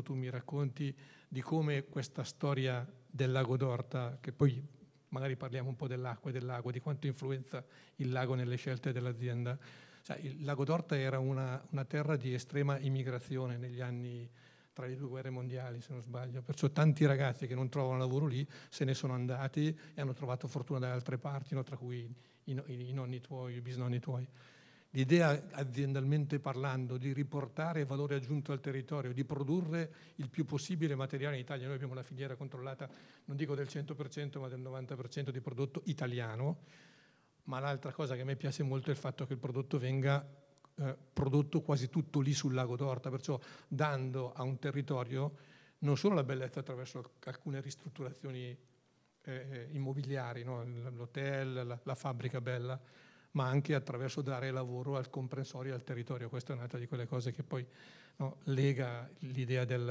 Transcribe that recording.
tu mi racconti di come questa storia del lago d'Orta, che poi magari parliamo un po' dell'acqua e del lago, di quanto influenza il lago nelle scelte dell'azienda. Cioè, il lago d'Orta era una, una, terra di estrema immigrazione negli anni tra le due guerre mondiali, se non sbaglio, perciò tanti ragazzi che non trovano lavoro lì se ne sono andati e hanno trovato fortuna da altre parti, no? tra cui i, i, i nonni tuoi, i bisnonni tuoi. L'idea, aziendalmente parlando, di riportare valore aggiunto al territorio, di produrre il più possibile materiale in Italia. Noi abbiamo una filiera controllata, non dico del 100%, ma del 90% di prodotto italiano, ma l'altra cosa che a me piace molto è il fatto che il prodotto venga eh, prodotto quasi tutto lì sul lago d'Orta, perciò dando a un territorio non solo la bellezza attraverso alcune ristrutturazioni eh, eh immobiliari, no? l'hotel, la, la fabbrica bella, ma anche attraverso dare lavoro al comprensorio e al territorio. Questa è un'altra di quelle cose che poi no, lega l'idea del